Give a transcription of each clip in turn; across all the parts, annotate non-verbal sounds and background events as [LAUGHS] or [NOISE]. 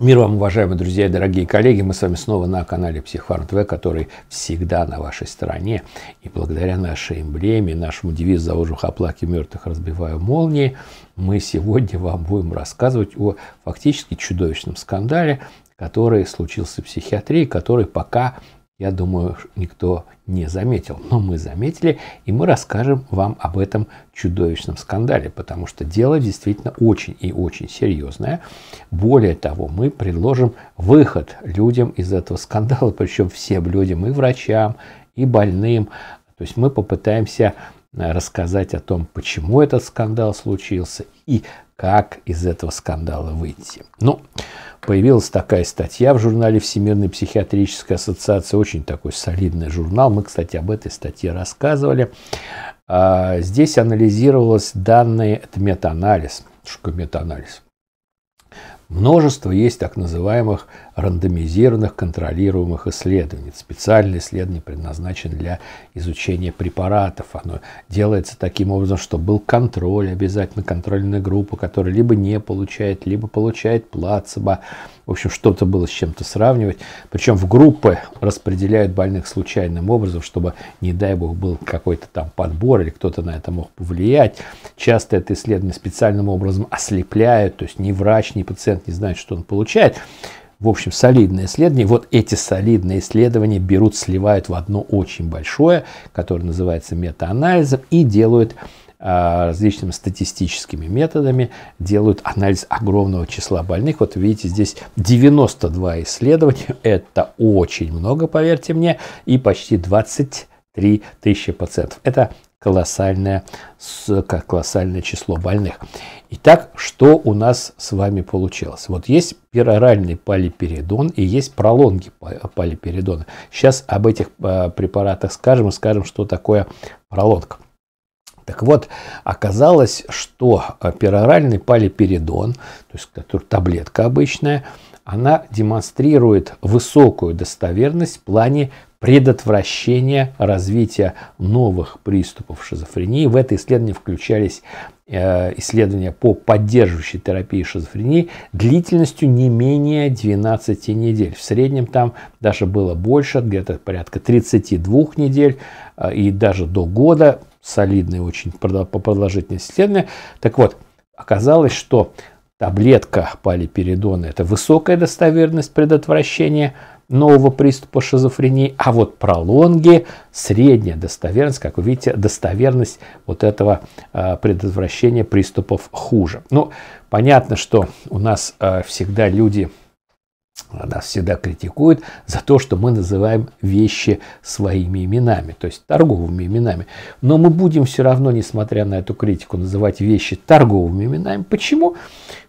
Мир вам, уважаемые друзья и дорогие коллеги. Мы с вами снова на канале Психфарм ТВ, который всегда на вашей стороне. И благодаря нашей эмблеме, нашему девизу «За ложу хаплаки мертвых разбиваю молнии», мы сегодня вам будем рассказывать о фактически чудовищном скандале, который случился в психиатрии, который пока я думаю, никто не заметил. Но мы заметили, и мы расскажем вам об этом чудовищном скандале, потому что дело действительно очень и очень серьезное. Более того, мы предложим выход людям из этого скандала, причем всем людям, и врачам, и больным. То есть мы попытаемся рассказать о том, почему этот скандал случился и как из этого скандала выйти. Ну, появилась такая статья в журнале Всемирной психиатрической ассоциации, очень такой солидный журнал. Мы, кстати, об этой статье рассказывали. А, здесь анализировалось данные, это метаанализ. Что такое метаанализ? Множество есть так называемых рандомизированных контролируемых исследований. Специальное исследование предназначено для изучения препаратов. Оно делается таким образом, что был контроль, обязательно контрольная группа, которая либо не получает, либо получает плацебо. В общем, что-то было с чем-то сравнивать. Причем в группы распределяют больных случайным образом, чтобы, не дай бог, был какой-то там подбор или кто-то на это мог повлиять. Часто это исследование специальным образом ослепляют, то есть ни врач, ни пациент не знает, что он получает в общем, солидные исследования. Вот эти солидные исследования берут, сливают в одно очень большое, которое называется метаанализом, и делают Э, различными статистическими методами делают анализ огромного числа больных. Вот видите, здесь 92 исследования. Это очень много, поверьте мне, и почти 23 тысячи пациентов. Это колоссальное, колоссальное число больных. Итак, что у нас с вами получилось? Вот есть пероральный полиперидон и есть пролонги полиперидона. Сейчас об этих э, препаратах скажем и скажем, что такое пролонг. Так вот, оказалось, что э, пероральный палиперидон, то есть таблетка обычная, она демонстрирует высокую достоверность в плане предотвращения развития новых приступов шизофрении. В это исследование включались э, исследования по поддерживающей терапии шизофрении длительностью не менее 12 недель. В среднем там даже было больше, где-то порядка 32 недель э, и даже до года солидные очень по продолжительности исследования. Так вот, оказалось, что таблетка палиперидона – это высокая достоверность предотвращения нового приступа шизофрении, а вот пролонги – средняя достоверность, как вы видите, достоверность вот этого а, предотвращения приступов хуже. Ну, понятно, что у нас а, всегда люди нас всегда критикуют за то, что мы называем вещи своими именами, то есть торговыми именами. Но мы будем все равно, несмотря на эту критику, называть вещи торговыми именами. Почему?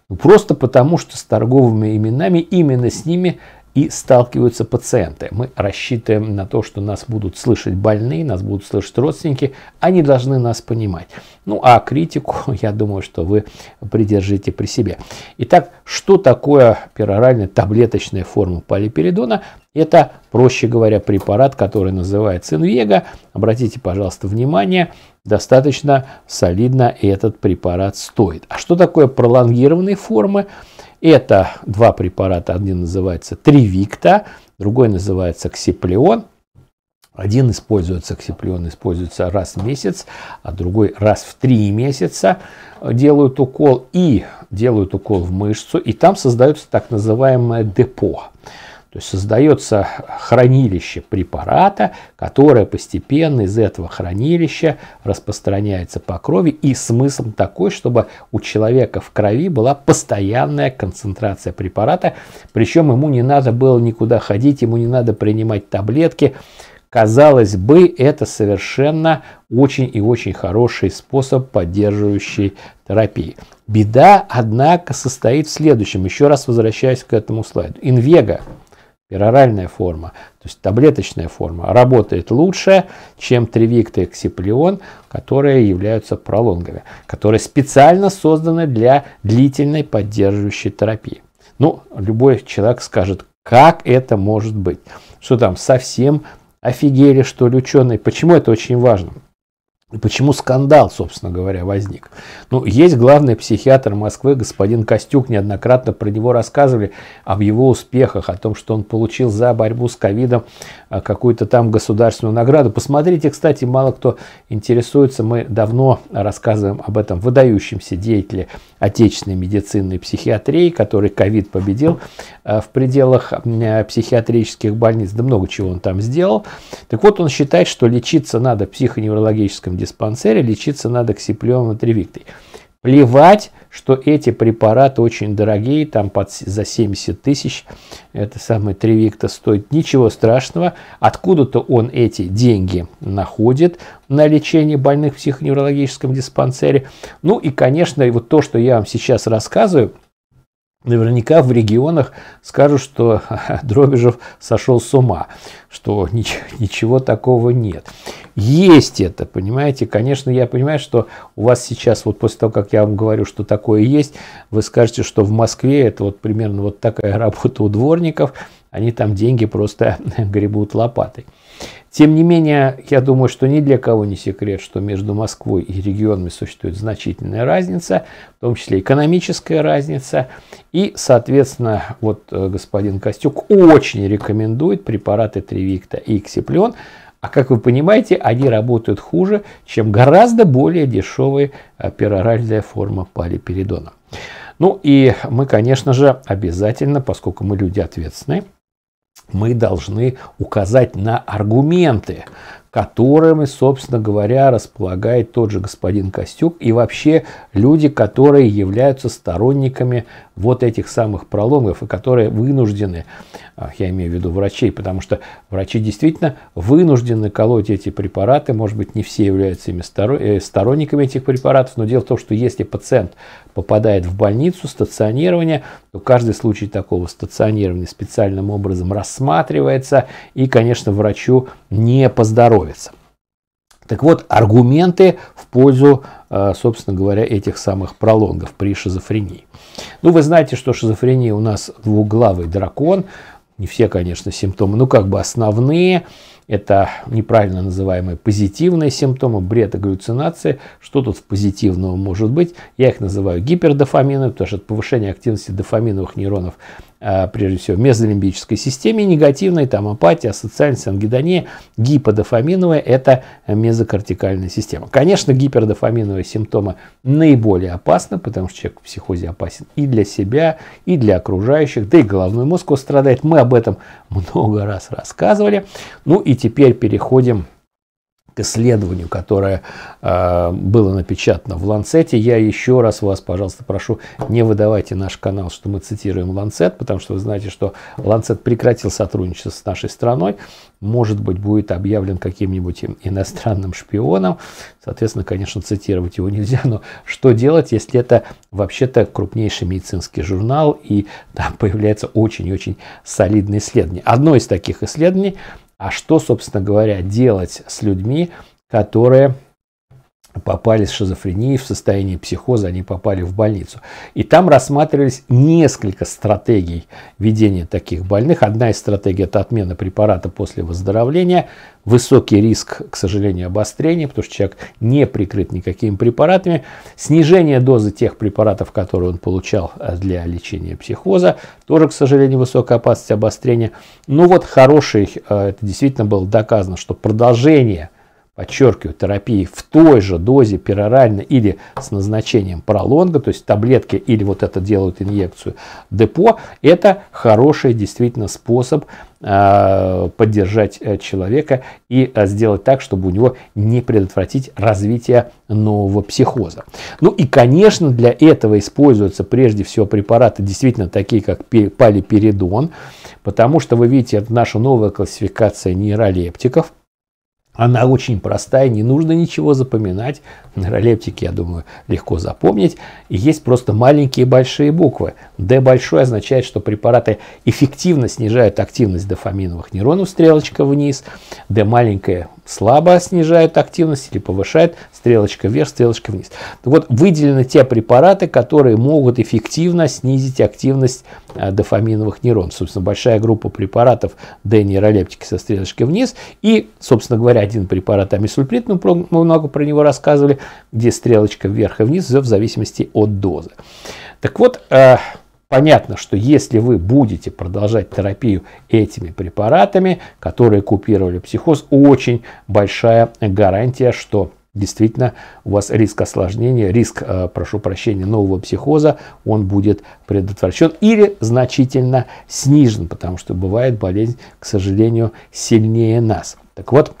Ну, просто потому, что с торговыми именами именно с ними и сталкиваются пациенты. Мы рассчитываем на то, что нас будут слышать больные, нас будут слышать родственники, они должны нас понимать. Ну а критику, [LAUGHS] я думаю, что вы придержите при себе. Итак, что такое пероральная таблеточная форма полиперидона? Это, проще говоря, препарат, который называется Инвега. Обратите, пожалуйста, внимание, достаточно солидно этот препарат стоит. А что такое пролонгированные формы? Это два препарата, один называется Тривикта, другой называется Ксиплеон. Один используется, ксиплион используется раз в месяц, а другой раз в три месяца делают укол и делают укол в мышцу, и там создается так называемое депо. То есть создается хранилище препарата, которое постепенно из этого хранилища распространяется по крови. И смысл такой, чтобы у человека в крови была постоянная концентрация препарата. Причем ему не надо было никуда ходить, ему не надо принимать таблетки. Казалось бы, это совершенно очень и очень хороший способ поддерживающей терапии. Беда, однако, состоит в следующем. Еще раз возвращаясь к этому слайду. Инвега пероральная форма, то есть таблеточная форма, работает лучше, чем тривикт и ксиплион, которые являются пролонгами, которые специально созданы для длительной поддерживающей терапии. Ну, любой человек скажет, как это может быть? Что там, совсем офигели, что ли, ученые? Почему это очень важно? Почему скандал, собственно говоря, возник? Ну, есть главный психиатр Москвы, господин Костюк, неоднократно про него рассказывали, об а его успехах, о том, что он получил за борьбу с ковидом а, какую-то там государственную награду. Посмотрите, кстати, мало кто интересуется, мы давно рассказываем об этом выдающемся деятеле отечественной медицины и психиатрии, который ковид победил а, в пределах психиатрических больниц, да много чего он там сделал. Так вот, он считает, что лечиться надо в психоневрологическом диспансере, лечиться надо ксиплем и тревиктой Плевать, что эти препараты очень дорогие, там под, за 70 тысяч, это самый Тревикта стоит, ничего страшного. Откуда-то он эти деньги находит на лечение больных в психоневрологическом диспансере. Ну и, конечно, вот то, что я вам сейчас рассказываю, Наверняка в регионах скажут, что [LAUGHS] Дробежев сошел с ума, что ничего, ничего такого нет. Есть это, понимаете? Конечно, я понимаю, что у вас сейчас, вот после того, как я вам говорю, что такое есть, вы скажете, что в Москве это вот примерно вот такая [LAUGHS] работа у дворников – они там деньги просто [LAUGHS] гребут лопатой. Тем не менее, я думаю, что ни для кого не секрет, что между Москвой и регионами существует значительная разница, в том числе экономическая разница. И, соответственно, вот э, господин Костюк очень рекомендует препараты Тревикта и Эксиплион. А как вы понимаете, они работают хуже, чем гораздо более дешевая э, пероральная форма палиперидона. Ну и мы, конечно же, обязательно, поскольку мы люди ответственные, мы должны указать на аргументы, которыми, собственно говоря, располагает тот же господин Костюк и вообще люди, которые являются сторонниками вот этих самых проломов и которые вынуждены, а, я имею в виду врачей, потому что врачи действительно вынуждены колоть эти препараты, может быть, не все являются ими э, сторонниками этих препаратов, но дело в том, что если пациент попадает в больницу, стационирование, то каждый случай такого стационирования специальным образом рассматривается и, конечно, врачу не поздоровится готовится. Так вот, аргументы в пользу, э, собственно говоря, этих самых пролонгов при шизофрении. Ну, вы знаете, что шизофрения у нас двуглавый дракон. Не все, конечно, симптомы, но как бы основные. Это неправильно называемые позитивные симптомы, бред и галлюцинации. Что тут позитивного может быть? Я их называю гипердофамином, потому что это повышение активности дофаминовых нейронов Э, прежде всего, в мезолимбической системе негативной, там апатия, социальность, ангидония, гиподофаминовая – это мезокортикальная система. Конечно, гипердофаминовые симптомы наиболее опасны, потому что человек в психозе опасен и для себя, и для окружающих, да и головной мозг страдает. Мы об этом много раз рассказывали. Ну и теперь переходим к исследованию, которое э, было напечатано в Ланцете. Я еще раз вас, пожалуйста, прошу, не выдавайте наш канал, что мы цитируем Ланцет, потому что вы знаете, что Ланцет прекратил сотрудничество с нашей страной. Может быть, будет объявлен каким-нибудь иностранным шпионом. Соответственно, конечно, цитировать его нельзя, но что делать, если это вообще-то крупнейший медицинский журнал, и там появляется очень-очень солидное исследование. Одно из таких исследований – а что, собственно говоря, делать с людьми, которые попали с шизофренией в состоянии психоза, они попали в больницу. И там рассматривались несколько стратегий ведения таких больных. Одна из стратегий – это отмена препарата после выздоровления. Высокий риск, к сожалению, обострения, потому что человек не прикрыт никакими препаратами. Снижение дозы тех препаратов, которые он получал э, для лечения психоза. Тоже, к сожалению, высокая опасность обострения. Но ну вот хороший, э, это действительно было доказано, что продолжение – подчеркиваю, терапии в той же дозе перорально или с назначением пролонга, то есть таблетки или вот это делают инъекцию депо, это хороший действительно способ э, поддержать э, человека и э, сделать так, чтобы у него не предотвратить развитие нового психоза. Ну и, конечно, для этого используются прежде всего препараты, действительно такие, как палиперидон, потому что, вы видите, это наша новая классификация нейролептиков – она очень простая, не нужно ничего запоминать. Нейролептики, я думаю, легко запомнить. И есть просто маленькие и большие буквы. D большой означает, что препараты эффективно снижают активность дофаминовых нейронов, стрелочка вниз. D маленькая слабо снижает активность или повышает, стрелочка вверх, стрелочка вниз. Вот выделены те препараты, которые могут эффективно снизить активность а, дофаминовых нейронов. Собственно, большая группа препаратов Д-нейролептики со стрелочкой вниз и, собственно говоря, один препарат амисульприт, мы много про него рассказывали, где стрелочка вверх и вниз все в зависимости от дозы. Так вот, а, Понятно, что если вы будете продолжать терапию этими препаратами, которые купировали психоз, очень большая гарантия, что действительно у вас риск осложнения, риск, э, прошу прощения, нового психоза, он будет предотвращен или значительно снижен, потому что бывает болезнь, к сожалению, сильнее нас. Так вот,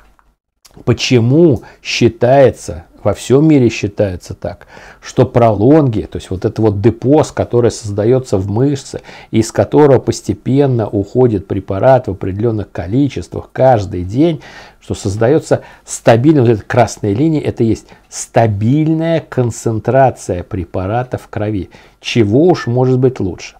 почему считается во всем мире считается так, что пролонги, то есть вот это вот депоз, который создается в мышце, из которого постепенно уходит препарат в определенных количествах каждый день, что создается стабильная, вот эта красная линия, это есть стабильная концентрация препарата в крови. Чего уж может быть лучше.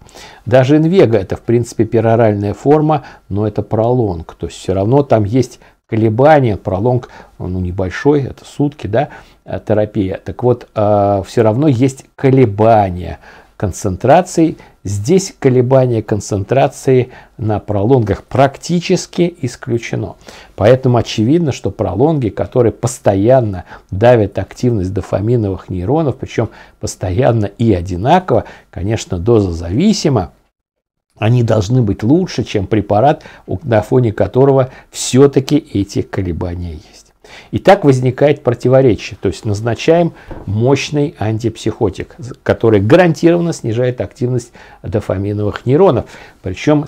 Даже инвега это в принципе пероральная форма, но это пролонг, то есть все равно там есть колебания, пролонг, ну, небольшой, это сутки, да, э, терапия. Так вот, э, все равно есть колебания концентраций. Здесь колебания концентрации на пролонгах практически исключено. Поэтому очевидно, что пролонги, которые постоянно давят активность дофаминовых нейронов, причем постоянно и одинаково, конечно, доза зависима, они должны быть лучше, чем препарат, на фоне которого все-таки эти колебания есть. И так возникает противоречие, то есть назначаем мощный антипсихотик, который гарантированно снижает активность дофаминовых нейронов. Причем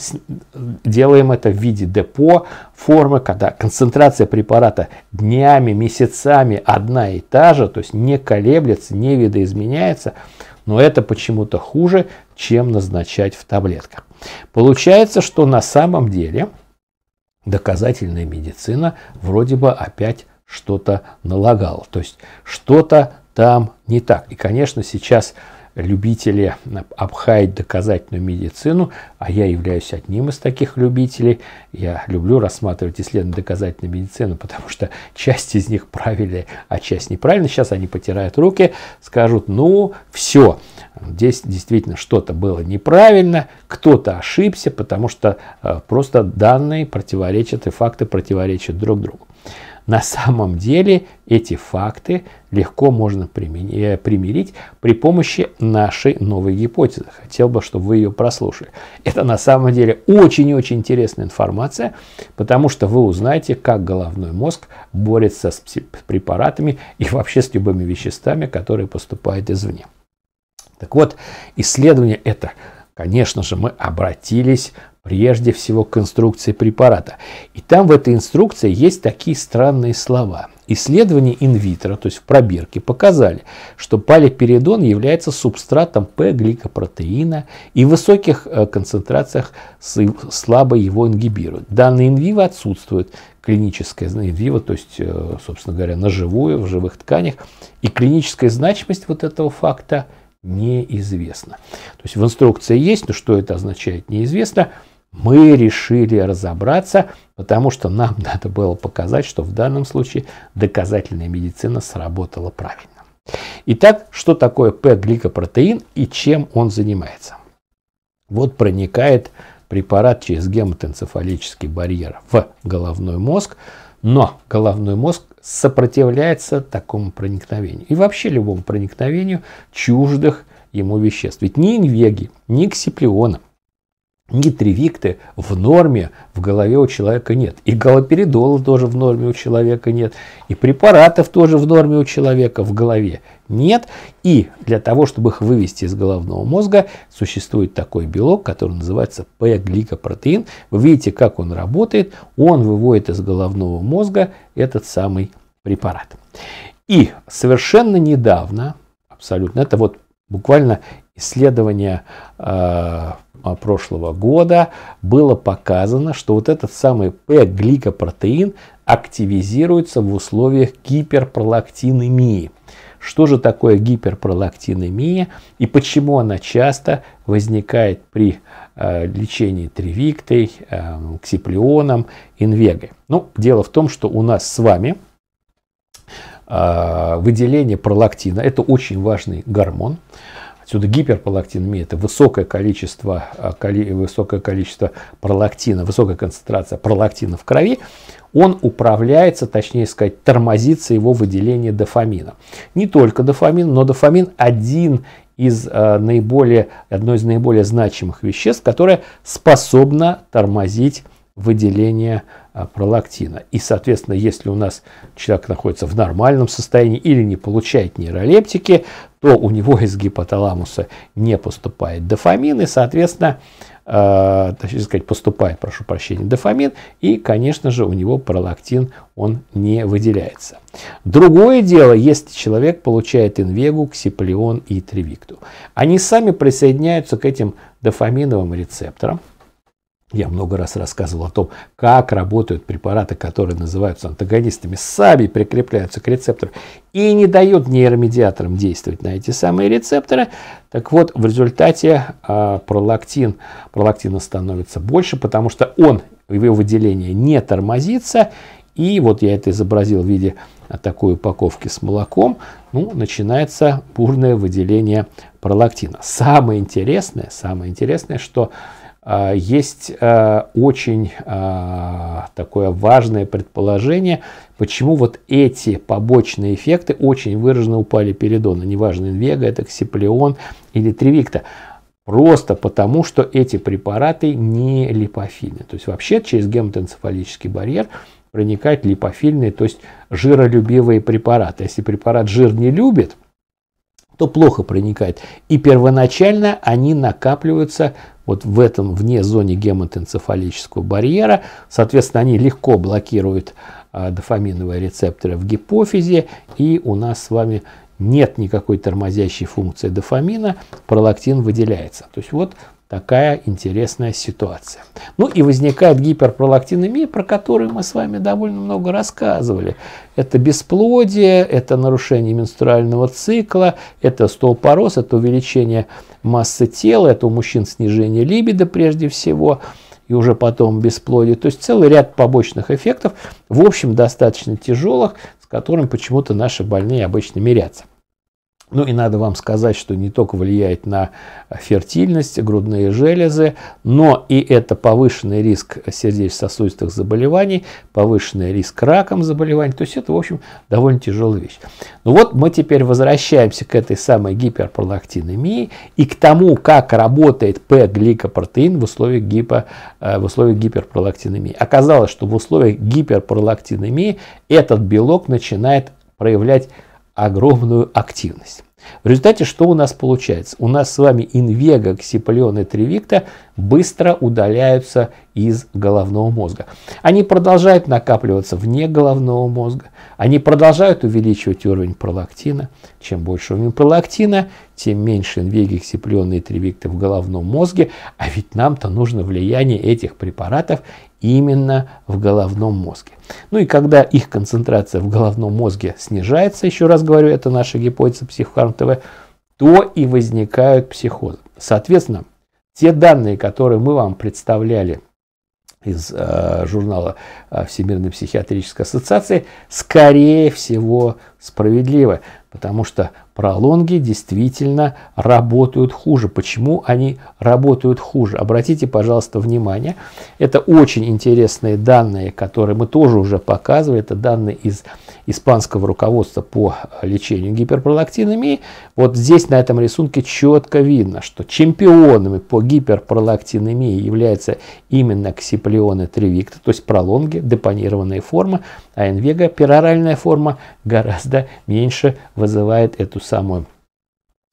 делаем это в виде депо формы, когда концентрация препарата днями, месяцами одна и та же, то есть не колеблется, не видоизменяется – но это почему-то хуже, чем назначать в таблетках. Получается, что на самом деле доказательная медицина вроде бы опять что-то налагала, то есть что-то там не так. И, конечно, сейчас любители обхаять доказательную медицину, а я являюсь одним из таких любителей. Я люблю рассматривать исследования доказательной медицины, потому что [LAUGHS] часть из них правильная, а часть неправильная. Сейчас они потирают руки, скажут, ну все, здесь действительно что-то было неправильно, кто-то ошибся, потому что э, просто данные противоречат и факты противоречат друг другу. На самом деле эти факты легко можно э, примирить при помощи нашей новой гипотезы. Хотел бы, чтобы вы ее прослушали. Это на самом деле очень-очень интересная информация, потому что вы узнаете, как головной мозг борется с препаратами и вообще с любыми веществами, которые поступают извне. Так вот, исследование это, конечно же, мы обратились прежде всего к инструкции препарата. И там в этой инструкции есть такие странные слова. Исследования инвитро, то есть в пробирке, показали, что палиперидон является субстратом П-гликопротеина и в высоких э, концентрациях слабо его ингибируют. Данные инвиво отсутствуют. Клиническое инвиво, то есть, э, собственно говоря, на живую, в живых тканях. И клиническая значимость вот этого факта неизвестна. То есть в инструкции есть, но что это означает, неизвестно мы решили разобраться, потому что нам [LAUGHS] надо было показать, что в данном случае доказательная медицина сработала правильно. Итак, что такое П-гликопротеин и чем он занимается? Вот проникает препарат через гематоэнцефалический барьер в головной мозг, но головной мозг сопротивляется такому проникновению и вообще любому проникновению чуждых ему веществ. Ведь ни инвеги, ни ксиплиона – Нитривикты в норме в голове у человека нет. И галоперидола тоже в норме у человека нет. И препаратов тоже в норме у человека в голове нет. И для того, чтобы их вывести из головного мозга, существует такой белок, который называется P-гликопротеин. Вы видите, как он работает. Он выводит из головного мозга этот самый препарат. И совершенно недавно, абсолютно, это вот буквально исследование э, а, прошлого года было показано, что вот этот самый П-гликопротеин активизируется в условиях гиперпролактинемии. Что же такое гиперпролактинемия и почему она часто возникает при э, лечении тривиктой, э, а, ксиплионом, инвегой? Ну, дело в том, что у нас с вами выделение пролактина. Это очень важный гормон. Отсюда гиперпролактинемия – это высокое количество, а, высокое количество пролактина, высокая концентрация пролактина в крови. Он управляется, точнее сказать, тормозится его выделение дофамина. Не только дофамин, но дофамин один из э, наиболее, одно из наиболее значимых веществ, которое способно тормозить выделение дофамина а, пролактина. И, соответственно, если у нас человек находится в нормальном состоянии или не получает нейролептики, то у него из гипоталамуса не поступает дофамин, и, соответственно, э, точнее сказать, поступает, прошу прощения, дофамин, и, конечно же, у него пролактин, он не выделяется. Другое дело, если человек получает инвегу, ксиплеон и тривикту. Они сами присоединяются к этим дофаминовым рецепторам, я много раз рассказывал о том, как работают препараты, которые называются антагонистами, сами прикрепляются к рецептору и не дают нейромедиаторам действовать на эти самые рецепторы. Так вот, в результате э, пролактин, пролактина становится больше, потому что он, его выделение не тормозится, и вот я это изобразил в виде такой упаковки с молоком, ну, начинается бурное выделение пролактина. Самое интересное, самое интересное, что а, есть а, очень а, такое важное предположение, почему вот эти побочные эффекты очень выражены у палиперидона. Неважно, инвега, это ксиплеон или тривикта. Просто потому, что эти препараты не липофильны. То есть вообще через гематоэнцефалический барьер проникают липофильные, то есть жиролюбивые препараты. Если препарат жир не любит, то плохо проникает. И первоначально они накапливаются вот в этом, вне зоне гематоэнцефалического барьера. Соответственно, они легко блокируют а, дофаминовые рецепторы в гипофизе, и у нас с вами нет никакой тормозящей функции дофамина, пролактин выделяется. То есть вот такая интересная ситуация. Ну и возникает гиперпролактинемия, про которую мы с вами довольно много рассказывали. Это бесплодие, это нарушение менструального цикла, это столпороз, это увеличение массы тела, это у мужчин снижение либидо прежде всего, и уже потом бесплодие. То есть целый ряд побочных эффектов, в общем, достаточно тяжелых, с которым почему-то наши больные обычно мирятся. Ну и надо вам сказать, что не только влияет на фертильность, грудные железы, но и это повышенный риск сердечно-сосудистых заболеваний, повышенный риск раком заболеваний. То есть это, в общем, довольно тяжелая вещь. Ну вот мы теперь возвращаемся к этой самой гиперпролактинемии и к тому, как работает П-гликопротеин в условиях, гипо, э, в условиях гиперпролактинемии. Оказалось, что в условиях гиперпролактинемии этот белок начинает проявлять огромную активность. В результате что у нас получается? У нас с вами инвега, ксиполеон и тривикта быстро удаляются из головного мозга. Они продолжают накапливаться вне головного мозга. Они продолжают увеличивать уровень пролактина. Чем больше уровень пролактина, тем меньше инвеги, ксиполеон и тривикта в головном мозге. А ведь нам-то нужно влияние этих препаратов именно в головном мозге. Ну и когда их концентрация в головном мозге снижается, еще раз говорю, это наша гипотеза психофарм ТВ, то и возникают психозы. Соответственно, те данные, которые мы вам представляли из э, журнала э, Всемирной психиатрической ассоциации, скорее всего справедливы, потому что пролонги действительно работают хуже. Почему они работают хуже? Обратите, пожалуйста, внимание. Это очень интересные данные, которые мы тоже уже показывали. Это данные из испанского руководства по лечению гиперпролактинами. Вот здесь на этом рисунке четко видно, что чемпионами по гиперпролактинемии являются именно ксиплеоны тривикта, то есть пролонги, депонированные формы, а инвега, пероральная форма, гораздо меньше вызывает эту самую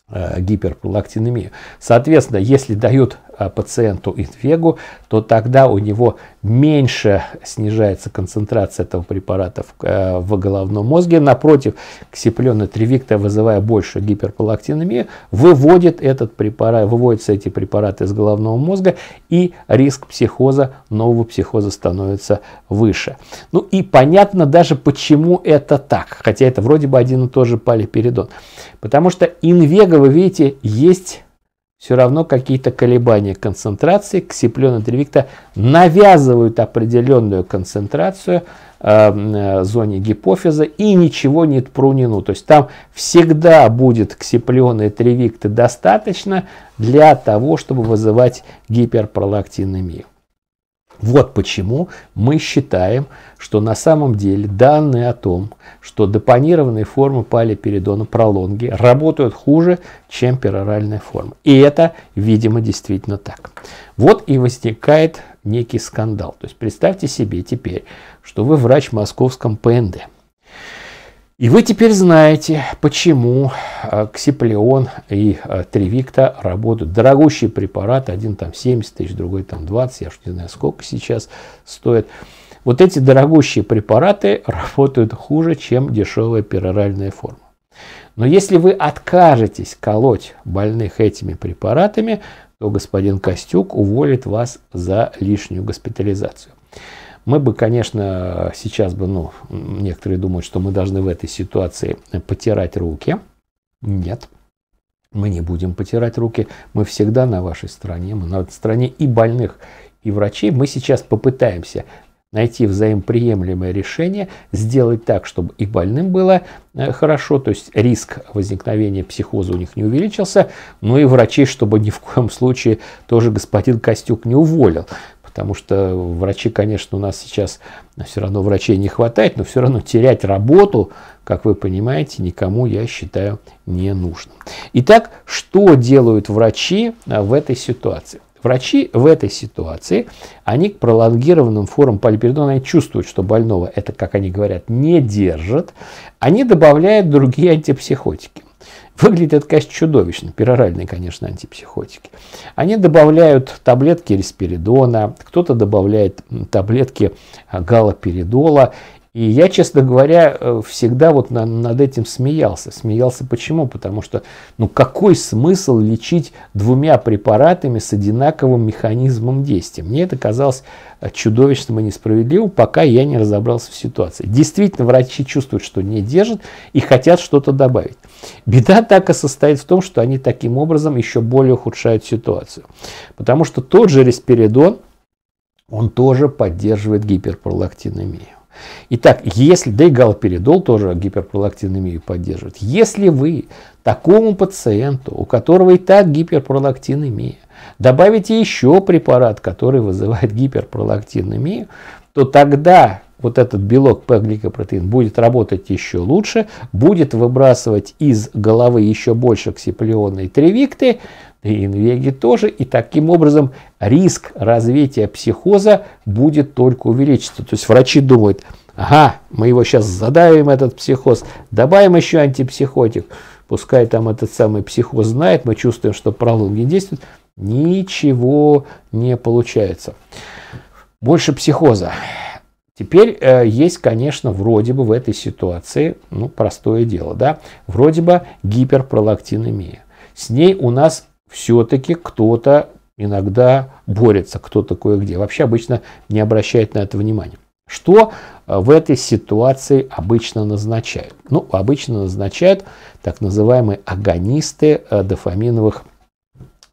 э, гиперпролактинемию. Соответственно, если дают э, пациенту инвегу, то тогда у него меньше снижается концентрация этого препарата в, э, в головном мозге. Напротив, ксиплена тривикта, вызывая больше гиперпалактинемию, выводит этот препарат, выводятся эти препараты из головного мозга, и риск психоза, нового психоза становится выше. Ну и понятно даже, почему это так, хотя это вроде бы один и тот же палиперидон. Потому что инвега, вы видите, есть все равно какие-то колебания концентрации ксиплена тревикта навязывают определенную концентрацию эм, э, зоне гипофиза и ничего нет прунину. То есть там всегда будет ксиплена тревикта достаточно для того, чтобы вызывать гиперпролактинемию. Вот почему мы считаем, что на самом деле данные о том, что депонированные формы палиперидона пролонги работают хуже, чем пероральная форма. И это, видимо, действительно так. Вот и возникает некий скандал. То есть представьте себе теперь, что вы врач в московском ПНД. И вы теперь знаете, почему э, Ксиплеон и э, Тревикта работают. Дорогущий препарат, один там 70 тысяч, другой там 20, я уж не знаю, сколько сейчас стоит. Вот эти дорогущие препараты [LAUGHS] работают хуже, чем дешевая пероральная форма. Но если вы откажетесь колоть больных этими препаратами, то господин Костюк уволит вас за лишнюю госпитализацию мы бы, конечно, сейчас бы, ну, некоторые думают, что мы должны в этой ситуации потирать руки. Нет, мы не будем потирать руки. Мы всегда на вашей стороне, мы на стороне и больных, и врачей. Мы сейчас попытаемся найти взаимоприемлемое решение, сделать так, чтобы и больным было э, хорошо, то есть риск возникновения психоза у них не увеличился, но и врачей, чтобы ни в коем случае тоже господин Костюк не уволил потому что врачи, конечно, у нас сейчас ну, все равно врачей не хватает, но все равно терять работу, как вы понимаете, никому, я считаю, не нужно. Итак, что делают врачи а, в этой ситуации? Врачи в этой ситуации, они к пролонгированным формам палиперидона чувствуют, что больного это, как они говорят, не держит. Они добавляют другие антипсихотики. Выглядит эта кость чудовищно, пероральные, конечно, антипсихотики. Они добавляют таблетки респиридона, кто-то добавляет таблетки а, галоперидола, и я, честно говоря, э, всегда вот на, над этим смеялся. Смеялся почему? Потому что, ну какой смысл лечить двумя препаратами с одинаковым механизмом действия? Мне это казалось э, чудовищным и несправедливым, пока я не разобрался в ситуации. Действительно, врачи чувствуют, что не держат и хотят что-то добавить. Беда так и состоит в том, что они таким образом еще более ухудшают ситуацию. Потому что тот же респиридон, он тоже поддерживает гиперпролактинемию. Итак, если, да и галоперидол тоже гиперпролактинемию поддерживает. Если вы такому пациенту, у которого и так гиперпролактинемия, добавите еще препарат, который вызывает гиперпролактинемию, то тогда вот этот белок P-гликопротеин будет работать еще лучше, будет выбрасывать из головы еще больше ксиплеона и тревикты и инвеги тоже. И таким образом риск развития психоза будет только увеличиться. То есть врачи думают, ага, мы его сейчас задавим, этот психоз, добавим еще антипсихотик, пускай там этот самый психоз знает, мы чувствуем, что пролом не действует, ничего не получается. Больше психоза. Теперь э, есть, конечно, вроде бы в этой ситуации, ну, простое дело, да, вроде бы гиперпролактинемия. С ней у нас все-таки кто-то иногда борется, кто такое где Вообще обычно не обращает на это внимания. Что э, в этой ситуации обычно назначают? Ну, обычно назначают так называемые агонисты э, дофаминовых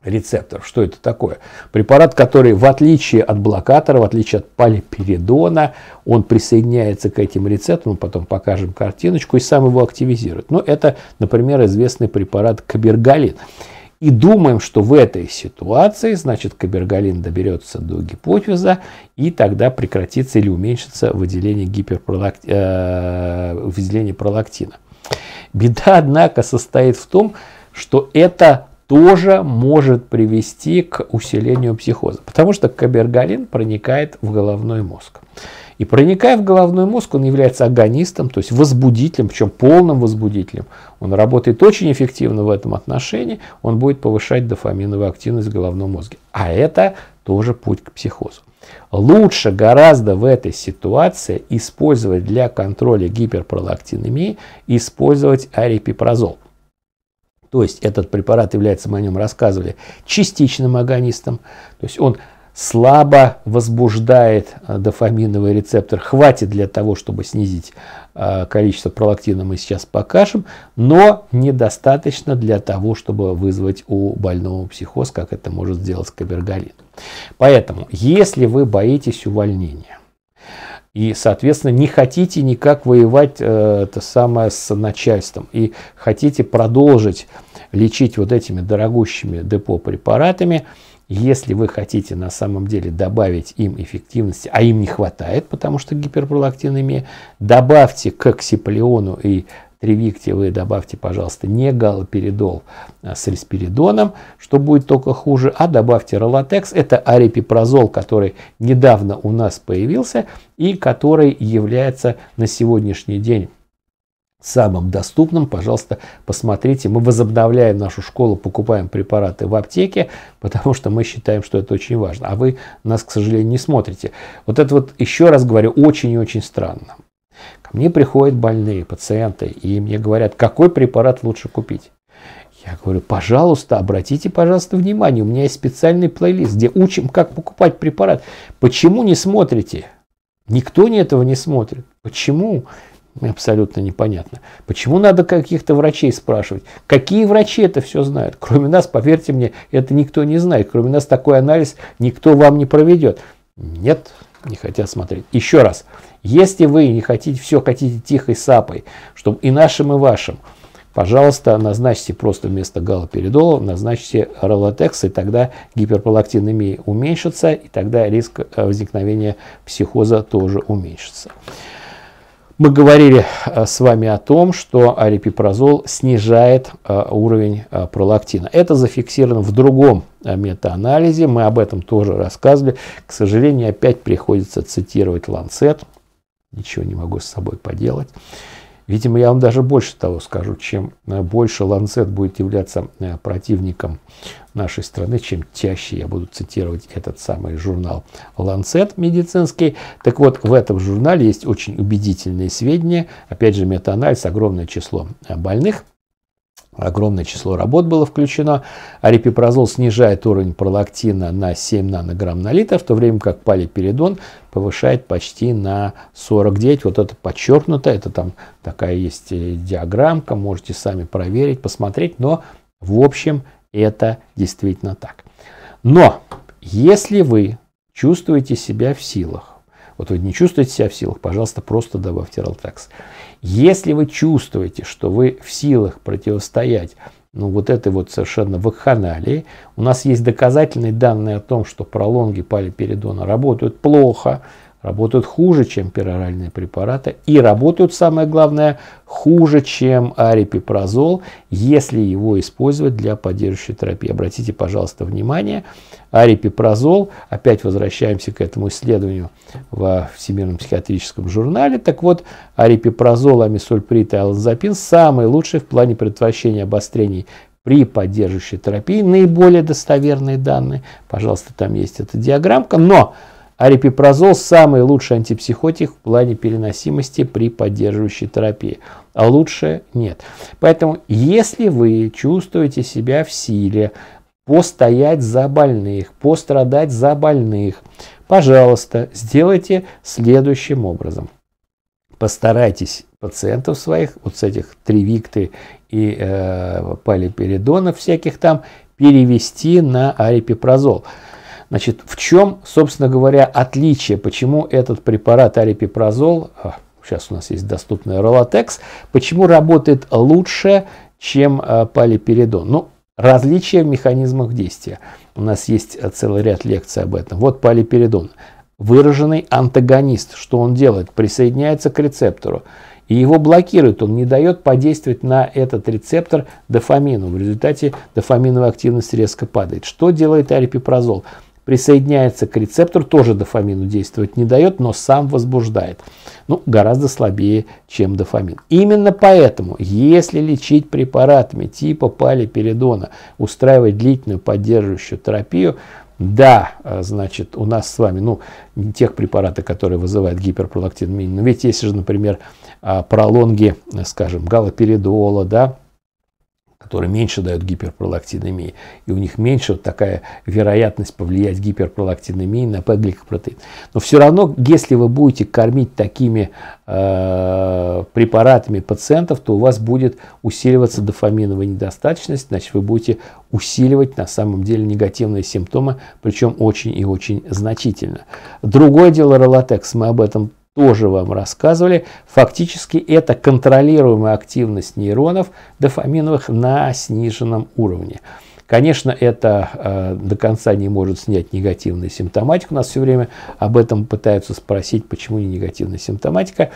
рецепторов. Что это такое? Препарат, который в отличие от блокатора, в отличие от палиперидона, он присоединяется к этим рецепторам, потом покажем картиночку и сам его активизирует. Ну, это, например, известный препарат кабергалин и думаем, что в этой ситуации, значит, кабергалин доберется до гипофиза, и тогда прекратится или уменьшится выделение, гиперпролакти... э, выделение пролактина. Беда, однако, состоит в том, что это тоже может привести к усилению психоза, потому что кабергалин проникает в головной мозг. И проникая в головной мозг, он является агонистом, то есть возбудителем, причем полным возбудителем. Он работает очень эффективно в этом отношении, он будет повышать дофаминовую активность в головном мозге. А это тоже путь к психозу. Лучше гораздо в этой ситуации использовать для контроля гиперпролактинемии, использовать арипипрозол. То есть этот препарат является, мы о нем рассказывали, частичным агонистом. То есть он слабо возбуждает э, дофаминовый рецептор. Хватит для того, чтобы снизить э, количество пролактина, мы сейчас покажем, но недостаточно для того, чтобы вызвать у больного психоз, как это может сделать кабергалин. Поэтому, если вы боитесь увольнения, и, соответственно, не хотите никак воевать э, это самое с начальством и хотите продолжить лечить вот этими дорогущими депо препаратами, если вы хотите на самом деле добавить им эффективности, а им не хватает, потому что гиперпролактинемия, добавьте к ксиполиону и Тревикте вы добавьте, пожалуйста, не галоперидол а, с респиридоном, что будет только хуже, а добавьте ролатекс. Это арипипрозол, который недавно у нас появился и который является на сегодняшний день самым доступным. Пожалуйста, посмотрите. Мы возобновляем нашу школу, покупаем препараты в аптеке, потому что мы считаем, что это очень важно. А вы нас, к сожалению, не смотрите. Вот это вот, еще раз говорю, очень и очень странно. Ко мне приходят больные пациенты, и мне говорят, какой препарат лучше купить. Я говорю, пожалуйста, обратите, пожалуйста, внимание, у меня есть специальный плейлист, где учим, как покупать препарат. Почему не смотрите? Никто не этого не смотрит. Почему? Почему? абсолютно непонятно. Почему надо каких-то врачей спрашивать? Какие врачи это все знают? Кроме нас, поверьте мне, это никто не знает. Кроме нас такой анализ никто вам не проведет. Нет, не хотят смотреть. Еще раз, если вы не хотите, все хотите тихой сапой, чтобы и нашим, и вашим, пожалуйста, назначьте просто вместо галоперидола, назначьте ролотекс, и тогда гиперпролактинемия уменьшится, и тогда риск э, возникновения психоза тоже уменьшится. Мы говорили э, с вами о том, что арипипрозол снижает э, уровень э, пролактина. Это зафиксировано в другом метаанализе, мы об этом тоже рассказывали. К сожалению, опять приходится цитировать Ланцет, ничего не могу с собой поделать. Видимо, я вам даже больше того скажу, чем э, больше Ланцет будет являться э, противником нашей страны, чем чаще я буду цитировать этот самый журнал «Ланцет» медицинский. Так вот, в этом журнале есть очень убедительные сведения, опять же, метаанализ, огромное число э, больных, огромное число работ было включено. Арипипрозол снижает уровень пролактина на 7 нанограмм на литр, в то время как палиперидон повышает почти на 49. Вот это подчеркнуто, это там такая есть э, диаграммка, можете сами проверить, посмотреть, но в общем это действительно так. Но если вы чувствуете себя в силах, вот вы не чувствуете себя в силах, пожалуйста, просто добавьте Ралтакс. Если вы чувствуете, что вы в силах противостоять ну, вот этой вот совершенно вакханалии, у нас есть доказательные данные о том, что пролонги палиперидона работают плохо, работают хуже, чем пероральные препараты, и работают, самое главное, хуже, чем арипипразол, если его использовать для поддерживающей терапии. Обратите, пожалуйста, внимание, арипипразол, опять возвращаемся к этому исследованию во Всемирном психиатрическом журнале, так вот, арипипразол, амисульприт и алазапин самые лучшие в плане предотвращения обострений при поддерживающей терапии, наиболее достоверные данные, пожалуйста, там есть эта диаграммка, но Арипипрозол – самый лучший антипсихотик в плане переносимости при поддерживающей терапии, а лучше нет. Поэтому, если вы чувствуете себя в силе, постоять за больных, пострадать за больных, пожалуйста, сделайте следующим образом. Постарайтесь пациентов своих, вот с этих тривикты и э, палиперидонов всяких там, перевести на арипипрозол. Значит, в чем, собственно говоря, отличие, почему этот препарат арипипрозол, сейчас а, у нас есть доступный Ролатекс, почему работает лучше, чем а, палиперидон? Ну, различия в механизмах действия. У нас есть а, целый ряд лекций об этом. Вот палиперидон. Выраженный антагонист. Что он делает? Присоединяется к рецептору. И его блокирует, он не дает подействовать на этот рецептор дофамину. В результате дофаминовая активность резко падает. Что делает арипипрозол? присоединяется к рецептору, тоже дофамину действовать не дает, но сам возбуждает. Ну, гораздо слабее, чем дофамин. Именно поэтому, если лечить препаратами типа палиперидона, устраивать длительную поддерживающую терапию, да, э, значит, у нас с вами, ну, не тех препараты, которые вызывают гиперпролактинмин, но ведь есть же, например, а, пролонги, э, скажем, галоперидола, да, которые меньше дают гиперпролактинемии, и у них меньше вот такая вероятность повлиять гиперпролактинемии на P-гликопротеин. Но все равно, если вы будете кормить такими э, препаратами пациентов, то у вас будет усиливаться дофаминовая недостаточность, значит, вы будете усиливать на самом деле негативные симптомы, причем очень и очень значительно. Другое дело ролатекс, мы об этом тоже вам рассказывали, фактически это контролируемая активность нейронов дофаминовых на сниженном уровне. Конечно, это э, до конца не может снять негативную симптоматику. У Нас все время об этом пытаются спросить, почему не негативная симптоматика.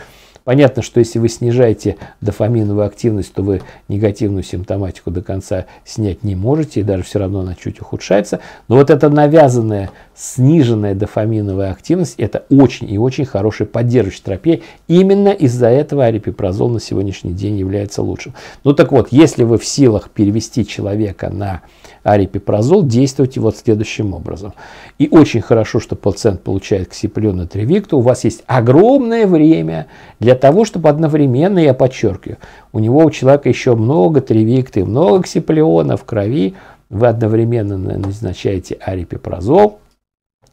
Понятно, что если вы снижаете дофаминовую активность, то вы негативную симптоматику до конца снять не можете, и даже все равно она чуть ухудшается. Но вот эта навязанная, сниженная дофаминовая активность, это очень и очень хороший поддерживающая терапия. Именно из-за этого арипипрозол на сегодняшний день является лучшим. Ну так вот, если вы в силах перевести человека на арипипрозол, действуйте вот следующим образом. И очень хорошо, что пациент получает ксиплю на тривикту. У вас есть огромное время для для того, чтобы одновременно, я подчеркиваю, у него у человека еще много тревикты, много ксиплеона в крови, вы одновременно назначаете арипипрозол,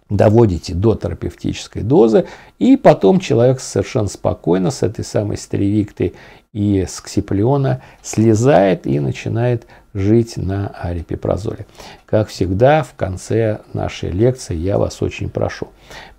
доводите до терапевтической дозы, и потом человек совершенно спокойно с этой самой стревиктой и с ксиплиона слезает и начинает жить на арипипрозоле. Как всегда, в конце нашей лекции я вас очень прошу,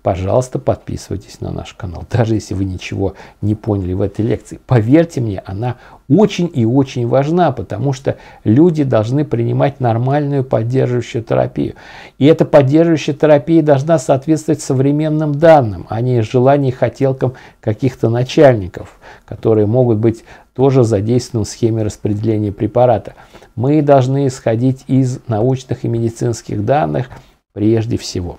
пожалуйста, подписывайтесь на наш канал, даже если вы ничего не поняли в этой лекции. Поверьте мне, она очень и очень важна, потому что люди должны принимать нормальную поддерживающую терапию. И эта поддерживающая терапия должна соответствовать современным данным, а не желаниям и хотелкам каких-то начальников, которые могут быть тоже задействованы в схеме распределения препарата. Мы должны исходить из научных и медицинских данных прежде всего.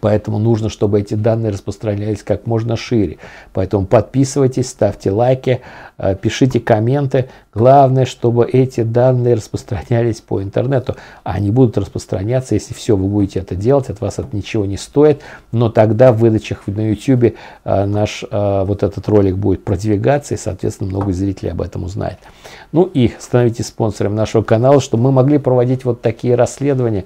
Поэтому нужно, чтобы эти данные распространялись как можно шире. Поэтому подписывайтесь, ставьте лайки, э, пишите комменты. Главное, чтобы эти данные распространялись по интернету. Они будут распространяться, если все вы будете это делать, от вас это ничего не стоит. Но тогда в выдачах на YouTube э, наш э, вот этот ролик будет продвигаться, и, соответственно, много зрителей об этом узнает. Ну и становитесь спонсором нашего канала, чтобы мы могли проводить вот такие расследования,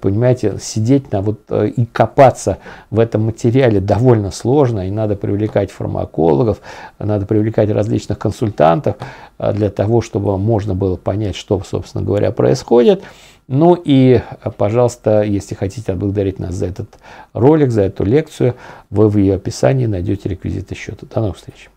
понимаете, сидеть на вот и копаться в этом материале довольно сложно, и надо привлекать фармакологов, надо привлекать различных консультантов а, для того, чтобы можно было понять, что, собственно говоря, происходит. Ну и, а, пожалуйста, если хотите отблагодарить нас за этот ролик, за эту лекцию, вы в ее описании найдете реквизиты счета. До новых встреч!